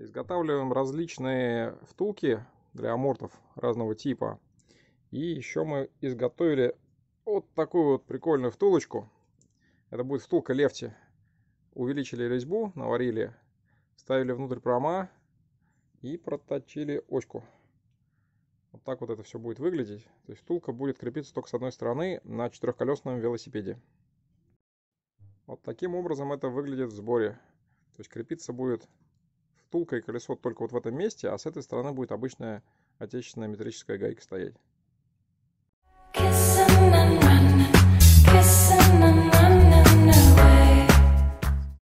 Изготавливаем различные втулки для амортов разного типа. И еще мы изготовили вот такую вот прикольную втулочку. Это будет втулка лефти. Увеличили резьбу, наварили, ставили внутрь прома и проточили очку. Вот так вот это все будет выглядеть. То есть втулка будет крепиться только с одной стороны на четырехколесном велосипеде. Вот таким образом это выглядит в сборе. То есть крепиться будет втулка и колесо только вот в этом месте, а с этой стороны будет обычная отечественная метрическая гайка стоять.